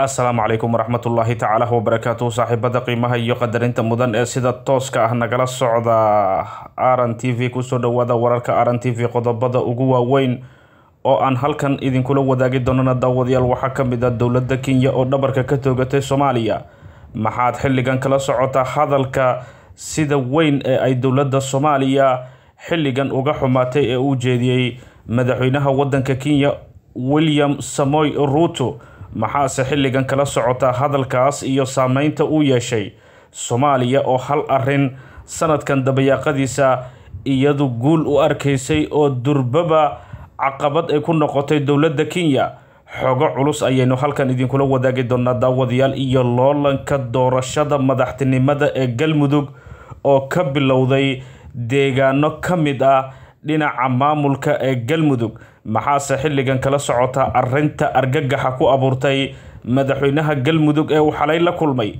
asalaamu calaykum waraxmatullaahi tacaala wabarakaatuhu saaxiibada qiimaha iyo qadarinta mudan ee sida tooska ah nagala socda aran t v kusoo dhowaada wararka aran t v qodobada ugu waaweyn oo aan halkan idinkula wadaagi doonana daawadayaal waxaa ka mid ah dowladda kenya oo dhabarka ka toogatay soomaaliya maxaad xilligan kala socotaa hadalka sida weyn ee ay dowladda soomaaliya xilligan uga xumaatay ee uu jeediyey madaxweynaha wadanka kenya william samoy ruuto maxaase xilligan kala socotaa hadalkaas iyo saameynta uu yeeshay soomaaliya oo hal arrin sanadkan dabayaaqadiisa iyadu guul u arkaysay oo durbaba caqabad ay ku noqotay dowladda kenya xogo culus ayaynu halkan idinkula wadaagi doonaa daawadayaal iyo loolanka doorashada madaxtinimada ee galmudug oo ka bilowday deegaano ka mid ah dhinaca maamulka ee galmudug maxaase xilligan kala socota arinta argagaxa ku abuurtay madaxweynaha galmudug ee uu xalay la kulmay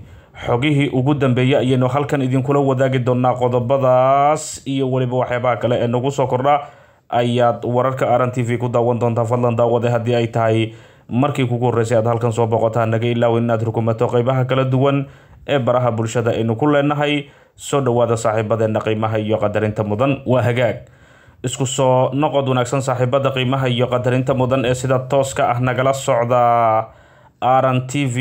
xogihii ugu dambeeyey ayaynu halkan idinkula wadaagi doonaa qodobadaas iyo weliba waxyaabaha kale ee nagu soo kordha ayaad wararka aran t v ku daawan doontaa fadlan daawade haddii ay tahay markii kugu horreysay aad halkan soo boqotaa naga ilaawin inaad rukumato qaybaha kala duwan ee baraha bulshada aynu ku leenahay soo dhowaada saaxiibadeenna qiimaha iyo qadarinta mudan waa hagaag isku soo noqod wanaagsan saaxiibada qiimaha iyo qadarinta mudan ee sida tooska ah nagala socda aran t v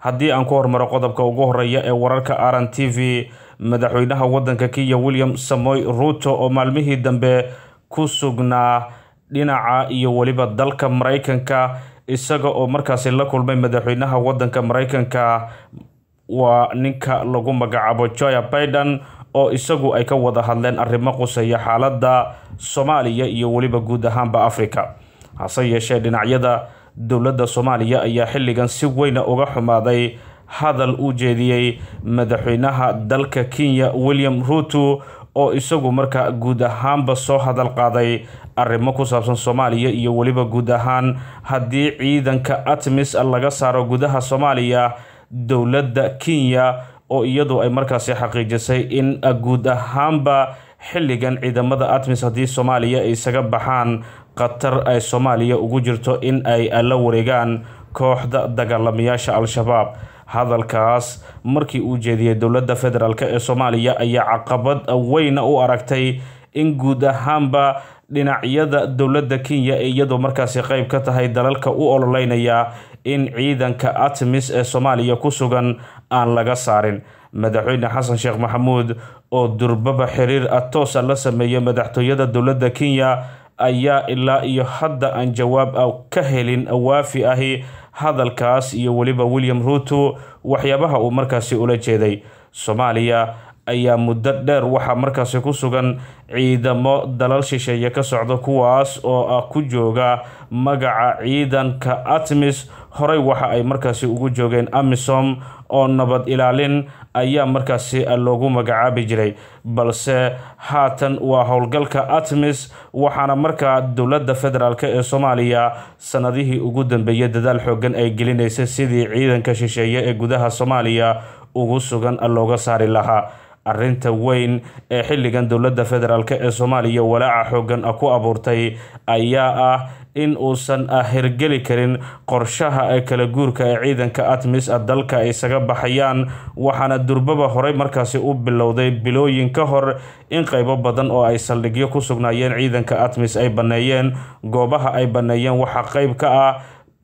haddii aan ku hormaro qodobka ugu horeeya ee wararka aran t v madaxweynaha wadanka kenya william samoy ruuto oo maalmihii dambe ku sugnaa dhinaca iyo weliba dalka maraykanka isaga oo markaasi la kulmay madaxweynaha wadanka maraykanka waa ninka lagu magacaabo joya biden oo isagu ay ka wada hadleen arrimo quseeya xaaladda soomaaliya iyo weliba guud ahaanba afrika hase yeeshee dhinacyada dowladda soomaaliya ayaa xilligan si weyna uga xumaaday hadal uu jeediyey madaxweynaha dalka kenya william ruuto oo isagu markaa guud ahaanba soo hadal qaaday arrimo ku saabsan soomaaliya iyo weliba guud ahaan haddii ciidanka atmis laga saaro gudaha soomaaliya dowladda kenya oo iyadu ay markaasi xaqiijisay in guud ahaanba xilligan ciidamada atmis haddii soomaaliya isaga baxaan qatar ay soomaaliya ugu jirto in ay la wareegaan kooxda dagaalamayaasha al-shabaab hadalkaas markii uu jeediyey dowladda federaalk ee soomaaliya ayaa caqabad weyna u aragtay in guud ahaanba dhinacyada dowladda kenya ee iyadoo markaasi qayb ka tahay dalalka u ololeynaya in ciidanka atmis ee soomaaliya ku sugan aan laga saarin madaxweyne xasan sheekh maxamuud oo durbaba xiriir atoosa ah la sameeya madaxtooyada dowladda kenya ayaa ilaa iyo hadda aan jawaab a ka helin waafi ahi hadalkaas iyo weliba william ruuto waxyaabaha uu markaasi ula jeeday soomaaliya ayaa muddo dheer waxaa markaasi ku sugan ciidamo dalal shisheeye ka socda kuwaas oo ah ku jooga magaca ciidanka atmis horey waxa ay markaasi ugu joogeen amisom oo nabad ilaalin ayaa markaasi loogu magacaabi jiray balse haatan waa howlgalka atmis waxaana markaa dowladda federaalk ee soomaaliya sanadihii ugu dambeeyay dadaal xooggan ay gelinaysay sidii ciidanka shisheeye ee gudaha soomaaliya ugu sugan looga saari lahaa arrinta weyn ee xilligan dowladda federaalk ee soomaaliya walaaca xooggan ku abuurtay ayaa ah in uusan ah, hirgeli karin qorshaha ee kala guurka ee ciidanka atmis a ay isaga baxayaan waxaana durbaba horay markaasi u bilowday bilooyin ka hor in qaybo badan oo ay saldhigyo ku sugnaayeen ciidanka atmis ay banneeyeen goobaha ay banneeyeen waxaa qayb ka ah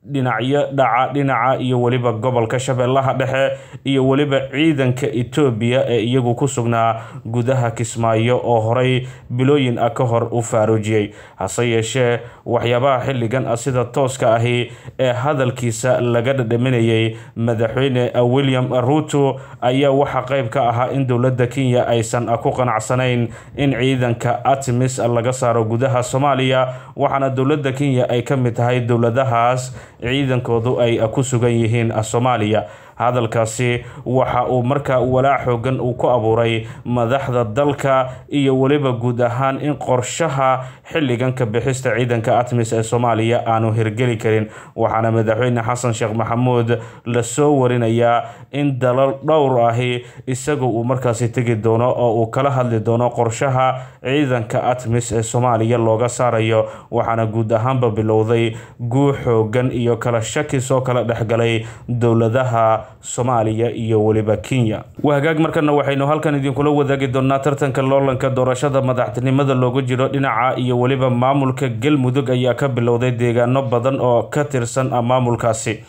dhinacyo dhaca dhinaca iyo weliba gobolka shabeellaha dhexe iyo weliba ciidanka etoobiya ee iyagu ku sugnaa gudaha kismaayo oo horay bilooyin ah ka hor u faaruujiyey hase yeeshee waxyaabaha xilligan ah sida tooska ahi ee hadalkiisa laga dhadhaminayay madaxweyne ah, william ruuto ayaa waxaa qayb ka ahaa in dowladda kenya aysan ah ku qanacsanayn in ciidanka artemis ah laga saaro gudaha soomaaliya waxaana dowladda kenya ay ka mid tahay dowladahaas ciidankoodu ay ku sugan yihiin soomaaliya hadalkaasi waxa uu markaa walaac xoogan uu ku abuuray madaxda dalka iyo weliba guud ahaan in qorshaha xilligan ka bixista ciidanka atmis ee soomaaliya aanu hirgeli karin waxaana madaxweyne xasan sheekh maxamuud la soo warinayaa in dalal dhowr ahi isagu uu markaasi tegi doono oo uu kala hadli doono qorshaha ciidanka atmis ee soomaaliya looga saarayo waxaana guud ahaanba bilowday guux xoogan iyo kala shaki soo kala dhexgalay dowladaha soomaaliya iyo weliba kenya wahagaag markana waxaynu halkan idinkula wadaagi doonaa tartanka loolanka doorashada madaxtinimada loogu jiro dhinaca iyo weliba maamulka galmudug ayaa ka bilowday deegaano badan oo ka tirsan maamulkaasi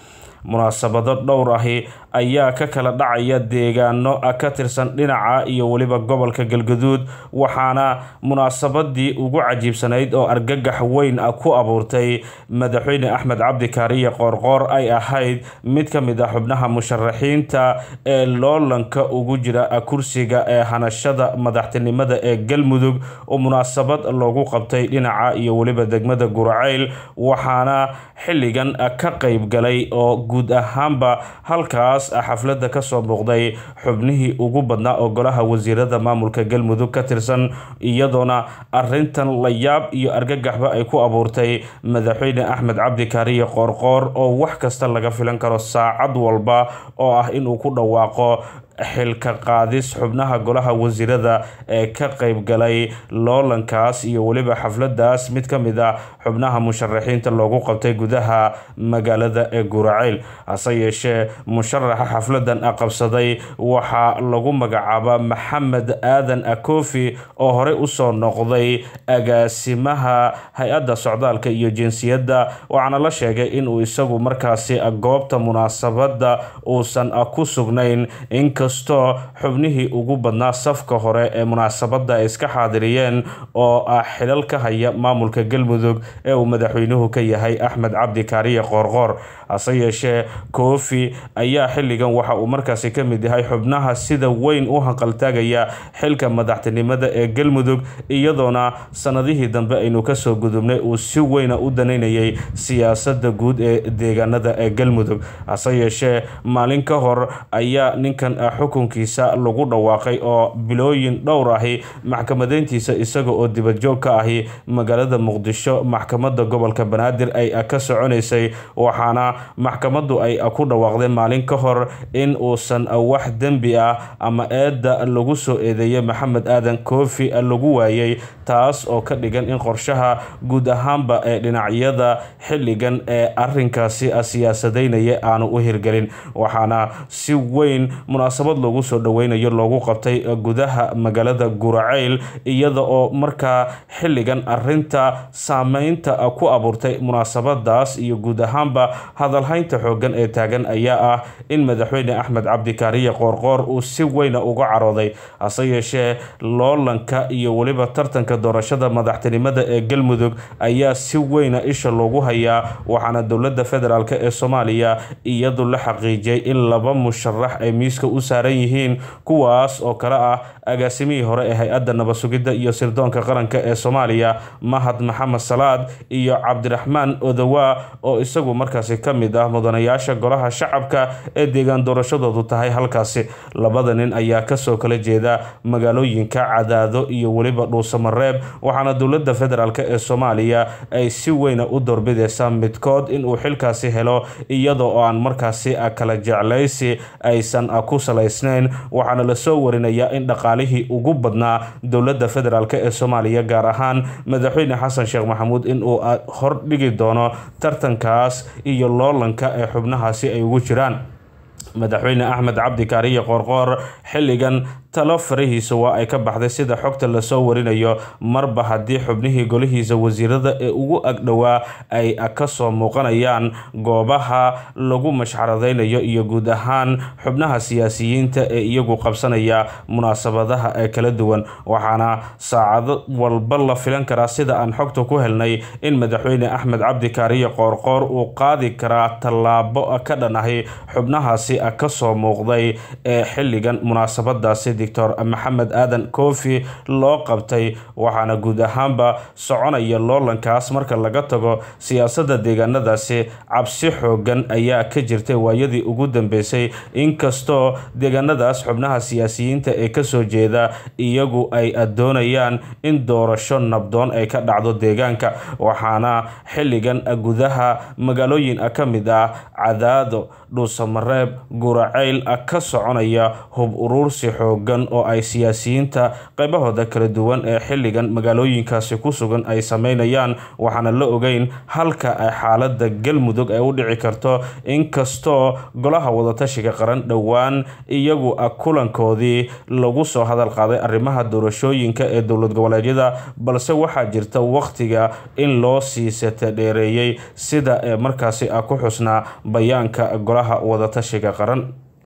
munaasabado dhowr ahi ayaa ka kala dhacaya deegaano ka tirsan dhinaca iyo weliba gobolka galgaduud waxaana munaasabadii ugu cajiibsanayd oo argagax weyn ku abuurtay madaxweyne axmed cabdi kaariye qoorqoor ay ahayd mid ka mid a ah xubnaha musharaxiinta ee loolanka ugu jira kursiga ee hanashada madaxtinimada ee galmudug oo munaasabad loogu qabtay dhinaca iyo weliba degmada guraceyl waxaana xilligan ka qeyb galay oo guud ahaanba halkaas kuwaas ah, xafladda kasoo muuqday xubnihii ugu badnaa oo golaha wasiirada maamulka galmudug ka tirsan iyadoona arintan la yaab iyo argagaxba ay ku abuurtay madaxweyne axmed cabdi kaariye qoorqoor oo wax kasta laga filan karo saacad walba oo ah inuu ku dhawaaqo xilka qaadis xubnaha golaha wasiirada ee ka qeybgalay loolankaas iyo weliba xafladaas mid ka mid a ah xubnaha musharaxiinta loogu qabtay gudaha magaalada ee guuraceyl hase yeeshee musharaxa xafladan aqabsaday waxaa lagu magacaaba maxamed aadan akofi oo horey usoo noqday agaasimaha hay-adda socdaalka iyo jinsiyadda waxaana la sheegay inuu isagu markaasi goobta munaasabadda uusan ku sugnayn in inkastoo xubnihii ugu badnaa safka hore ee munaasabadda ay iska xaadiriyeen oo ah xilal ka haya maamulka galmudug ee uu madaxweynuhu ka yahay axmed cabdi kaariye qoorqoor hase yeeshee koofi ayaa xilligan waxa uu markaasi ka mid yahay xubnaha sida weyn u hanqaltaagaya xilka madaxtinimada ee galmudug iyadoona sannadihii dambe aynu kasoo gudubnay uu si weyna u danaynayay siyaasadda guud ee deegaanada ee galmudug hase yeeshee maalin ka hor ayaa ninkan ah xukunkiisa lagu dhawaaqay oo bilooyin dhowr ahi maxkamadeyntiisa isaga oo dibajoog ka ahi magaalada muqdisho maxkamadda gobolka banaadir ay ka soconaysay waxaana maxkamaddu ay ku dhawaaqdeen maalin ka hor in uusan wax dembi ah ama eedda lagu soo eedeeyay maxamed aadan koofi lagu waayay taas oo ka dhigan in qorshaha guud ahaanba ee dhinacyada xilligan ee arinkaasi siyaasadaynaya aanu u hirgelin waxaana si weyn munaasabad loogu soo dhoweynayo loogu qabtay gudaha magaalada guraceyl iyada oo markaa xilligan arinta saameynta ku abuurtay munaasabadaas iyo guud ahaanba hadalhaynta xooggan ee taagan ayaa ah in madaxweyne axmed cabdikaariya qoorqoor uu si weyna uga carooday hase yeeshee loolanka iyo weliba tartanka heerka doorashada madaxtinimada ee galmudug ayaa si weyna isha loogu hayaa waxaana dowlada federaalk ee soomaaliya iyadu la xaqiijiyay in laba musharax ay miiska u saaran yihiin kuwaas oo kale ah agaasimihii hore ee hay-adda nabasugidda iyo sirdoonka qaranka ee soomaaliya mahad maxamed salaad iyo cabdiraxmaan odowaa oo isagu markaasi ka mid ah mudanayaasha golaha shacabka ee deegaan doorashadoodu tahay halkaasi labada nin ayaa kasoo kala jeeda magaalooyinka cadaado iyo weliba dhuusamare Mareeb waxaana dowladda federaalk ee Soomaaliya ay si weyna u doorbideysaa midkood inuu xilkaasi helo iyada oo aan markaasi kala jeclaysi aysan ku salaysnayn waxaana lasoo warinayaa in dhaqaalihii ugu badnaa dowladda federaalk ee Soomaaliya gaar ahaan madaxweyne Xasan Sheekh Maxamuud in uu hor dhigi doono tartankaas iyo loolanka ee xubnahaasi ay ugu jiraan madaxweyne axmed cabdi kaariye qoorqoor xilligan talo farahiisa waa ay ka baxday sida xogta lasoo warinayo marba haddii xubnihii golihiisa wasiirada ee ugu agdhowaa ay kasoo muuqanayaan goobaha lagu mashcaradaynayo iyo guud ahaan xubnaha siyaasiyiinta ee iyagu qabsanaya munaasabadaha ee kala duwan waxaana saacado walba la filan karaa sida aan xogta ku helnay in madaxweyne axmed cabdi kaariyo qoorqoor uu qaadi karaa tallaabo ka dhanahay xubnahaasi kasoo muuqday ee xilligan munaasabadaasi doctor maxamed aadan koofi loo qabtay waxaana guud ahaanba soconaya loolankaas marka laga tago siyaasadda deegaanadaasi cabsi xooggan ayaa ka jirtay waayadii ugu dambeysay inkastoo deegaanadaas xubnaha siyaasiyiinta ee kasoo jeeda iyagu ay doonayaan in doorasho nabdoon ay ka dhacdo deegaanka waxaana xilligan gudaha magaalooyin ah ka mid ah cadaado dhuusamareeb guraceyl ah ka soconaya hub uruursi xoogan xooggan oo ay siyaasiyiinta qaybahooda kala duwan ee xilligan magaalooyinkaasi ku sugan ay sameynayaan waxaana la ogeyn halka ay xaaladda galmudug ay u dhici karto inkastoo golaha wadatashiga qaran dhowaan iyagu a kulankoodii lagu soo hadal qaaday arrimaha doorashooyinka ee dowlad goboleedyada balse waxaa jirta wakhtiga in loo siisata dheereeyey sida ee markaasi ah ku xusnaa bayaanka golaha wadatashiga qaran